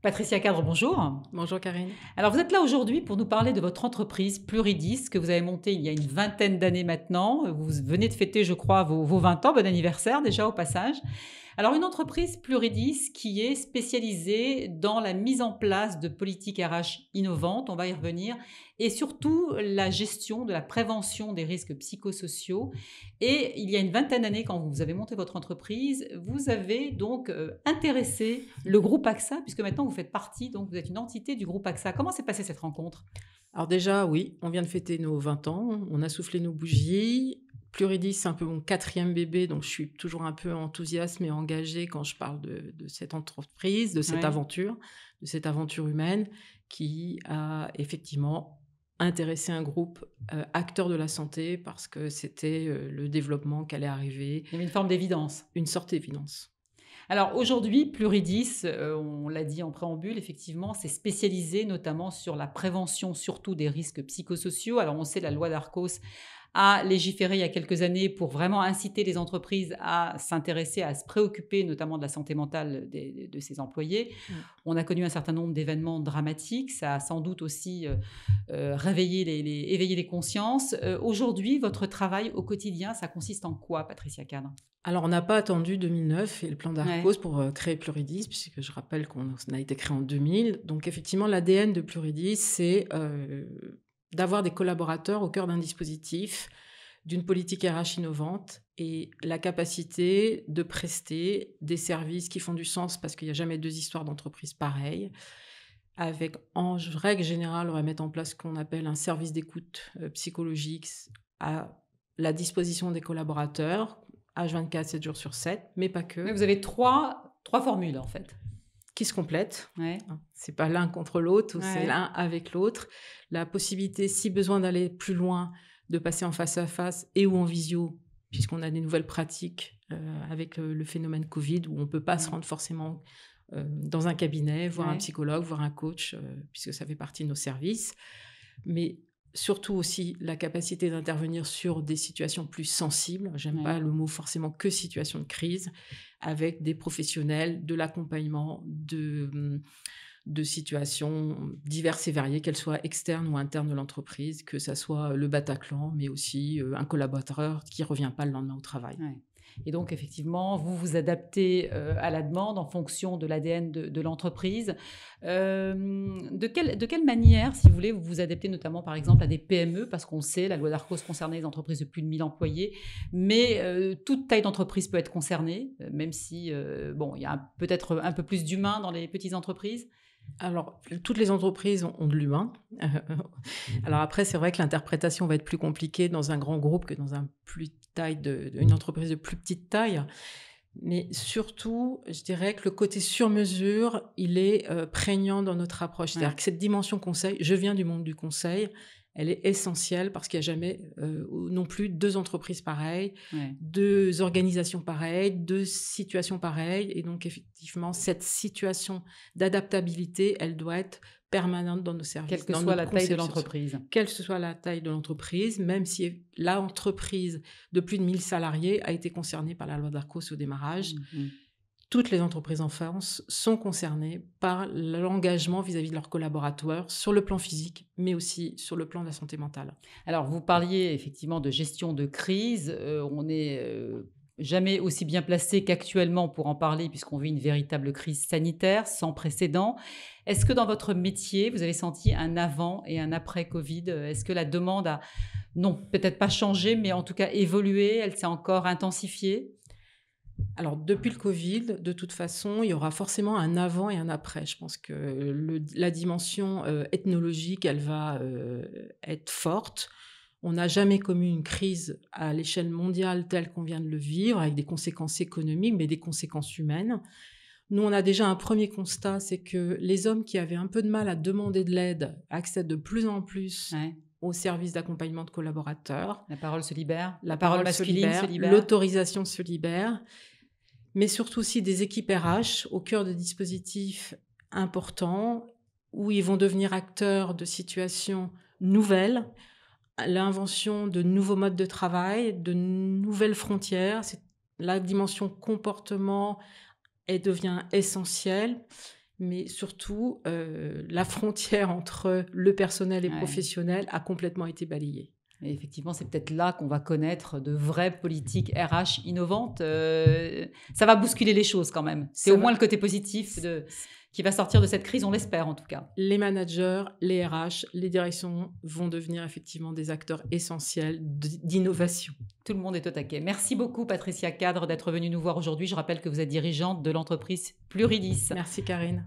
Patricia Cadre, bonjour. Bonjour Karine. Alors vous êtes là aujourd'hui pour nous parler de votre entreprise Pluridis que vous avez montée il y a une vingtaine d'années maintenant. Vous venez de fêter, je crois, vos, 20 ans. Bon anniversaire déjà au passage. Alors une entreprise Pluridis qui est spécialisée dans la mise en place de politiques RH innovantes, on va y revenir, et surtout la gestion de la prévention des risques psychosociaux. Et il y a une vingtaine d'années, quand vous avez monté votre entreprise, vous avez donc euh, intéressé le groupe AXA, puisque maintenant vous faites partie, donc vous êtes une entité du groupe AXA. Comment s'est passée cette rencontre alors déjà, oui, on vient de fêter nos 20 ans, on a soufflé nos bougies, Pluridis, c'est un peu mon quatrième bébé, donc je suis toujours un peu enthousiaste et engagée quand je parle de, cette entreprise, de cette aventure, de cette aventure humaine qui a effectivement intéressé un groupe euh, acteur de la santé parce que c'était euh, le développement qui allait arriver. Il y avait une forme d'évidence. Une sorte d'évidence. Alors aujourd'hui, Pluridis, euh, on l'a dit en préambule, effectivement, c'est spécialisé notamment sur la prévention surtout des risques psychosociaux. Alors on sait la loi d'Arcos a légiféré il y a quelques années pour vraiment inciter les entreprises à s'intéresser, à se préoccuper notamment de la santé mentale des, de ses employés. Mm. On a connu un certain nombre d'événements dramatiques. Ça a sans doute aussi euh, euh, réveillé les, les, éveillé les consciences. Euh, aujourd'hui, votre travail au quotidien, ça consiste en quoi, Patricia Cadre alors, on n'a pas attendu 2009 et le plan d'Arcos pour créer Pluridis, puisque je rappelle qu'on a été créé en 2000. Donc, effectivement, l'ADN de Pluridis, c'est d'avoir des collaborateurs au cœur d'un dispositif, d'une politique RH innovante et la capacité de prester des services qui font du sens parce qu'il n'y a jamais deux histoires d'entreprise pareilles. Avec, en règle générale, on va mettre en place ce qu'on appelle un service d'écoute euh, psychologique à la disposition des collaborateurs, H24, 7 jours sur 7, mais pas que. vous avez trois formules en fait qui se complètent. Ouais. Hein, c'est pas l'un contre l'autre, c'est l'un avec l'autre. La possibilité, si besoin d'aller plus loin, de passer en face à face et ou en visio, puisqu'on a des nouvelles pratiques euh, avec euh, le phénomène Covid où on peut pas se rendre forcément euh, dans un cabinet, voir un psychologue, voir un coach, puisque ça fait partie de nos services. Mais surtout aussi la capacité d'intervenir sur des situations plus sensibles, j'aime pas le mot forcément que situation de crise, avec des professionnels, de l'accompagnement, mm, de, situations diverses et variées, qu'elles soient externes ou internes de l'entreprise, que ça soit le Bataclan, mais aussi euh, un collaborateur qui revient pas le lendemain au travail. Et donc, effectivement, vous vous adaptez euh, à la demande en fonction de l'ADN de, l'entreprise. Euh, de, quelle, manière, si vous voulez, vous vous adaptez notamment, par exemple, à des PME Parce qu'on sait, la loi d'Arcos concernait les entreprises de plus de 1000 employés, mais euh, toute taille d'entreprise peut être concernée, même si, bon, il y a peut-être un peu plus d'humains dans les petites entreprises alors, toutes les entreprises ont de l'humain. alors après, c'est vrai que l'interprétation va être plus compliquée dans un grand groupe que dans une entreprise de plus petite taille. Mais surtout, je dirais que le côté sur mesure, il est euh, prégnant dans notre approche. C'est-à-dire que cette dimension conseil, je viens du monde du conseil, elle est essentielle parce qu'il n'y a jamais euh, non plus deux entreprises pareilles, deux organisations pareilles, deux situations pareilles. Et donc, effectivement, cette situation d'adaptabilité, elle doit être permanente dans nos services. Quelle que soit la taille de l'entreprise. Quelle que soit la taille de l'entreprise, même si l'entreprise de plus de 1000 salariés a été concernée par la loi d'Arcos au démarrage. Mmh, mmh toutes les entreprises en France sont concernées par l'engagement vis-à-vis de leurs collaborateurs sur le plan physique, mais aussi sur le plan de la santé mentale. Alors, vous parliez effectivement de gestion de crise. Euh, on est euh, jamais aussi bien placé qu'actuellement pour en parler, puisqu'on vit une véritable crise sanitaire sans précédent. Est-ce que dans votre métier, vous avez senti un avant et un après Covid Est-ce que la demande a, non, peut-être pas changé, mais en tout cas évolué Elle s'est encore intensifiée alors, depuis le Covid, de toute façon, il y aura forcément un avant et un après. Je pense que la dimension euh, ethnologique, elle va euh, être forte. On n'a jamais commis une crise à l'échelle mondiale telle qu'on vient de le vivre, avec des conséquences économiques, mais des conséquences humaines. Nous, on a déjà un premier constat, c'est que les hommes qui avaient un peu de mal à demander de l'aide accèdent de plus en plus au service d'accompagnement de collaborateurs. La parole se libère. La, parole, masculine se libère. L'autorisation se libère. Mais surtout aussi des équipes RH au cœur de dispositifs importants où ils vont devenir acteurs de situations nouvelles, l'invention de nouveaux modes de travail, de nouvelles frontières. La dimension comportement devient essentielle mais surtout euh, la frontière entre le personnel et professionnel a complètement été balayée. Et effectivement, c'est peut-être là qu'on va connaître de vraies politiques RH innovantes. Euh, ça va bousculer les choses quand même. C'est au moins le côté positif qui va sortir de cette crise, on l'espère en tout cas. Les managers, les RH, les directions vont devenir effectivement des acteurs essentiels d'innovation. Tout le monde est au taquet. Merci beaucoup Patricia Cadre d'être venue nous voir aujourd'hui. Je rappelle que vous êtes dirigeante de l'entreprise Pluridis. Merci Karine.